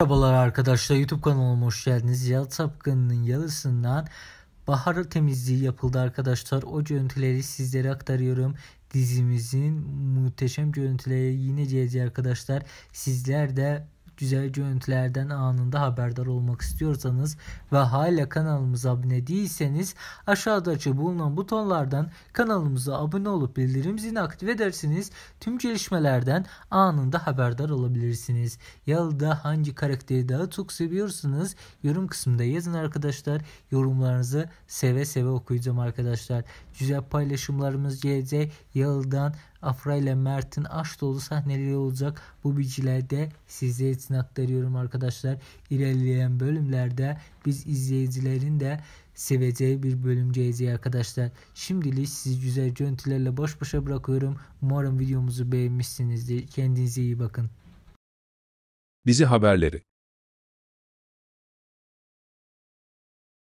Merhabalar arkadaşlar YouTube kanalıma hoş geldiniz. Yalı sapkınının yalısından bahar temizliği yapıldı arkadaşlar. O görüntüleri sizlere aktarıyorum. Dizimizin muhteşem görüntüleri yine geleceği arkadaşlar. Sizler de güzel görüntülerden anında haberdar olmak istiyorsanız ve hala kanalımıza abone değilseniz aşağıdaki bulunan butonlardan kanalımıza abone olup bildirim zilini aktif edersiniz. Tüm gelişmelerden anında haberdar olabilirsiniz. Ya hangi karakteri daha çok seviyorsunuz yorum kısmında yazın arkadaşlar. Yorumlarınızı seve seve okuyacağım arkadaşlar. Güzel paylaşımlarımız gelecek. Yıldan Afra ile Mert'in aşk dolu sahneleri olacak. Bu bilgilerde de size için aktarıyorum arkadaşlar. İlerleyen bölümlerde biz izleyicilerin de seveceği bir bölüm geleceği arkadaşlar. Şimdilik sizi güzel görüntülerle baş başa bırakıyorum. Umarım videomuzu beğenmişsinizdir. Kendinize iyi bakın. Bizi haberleri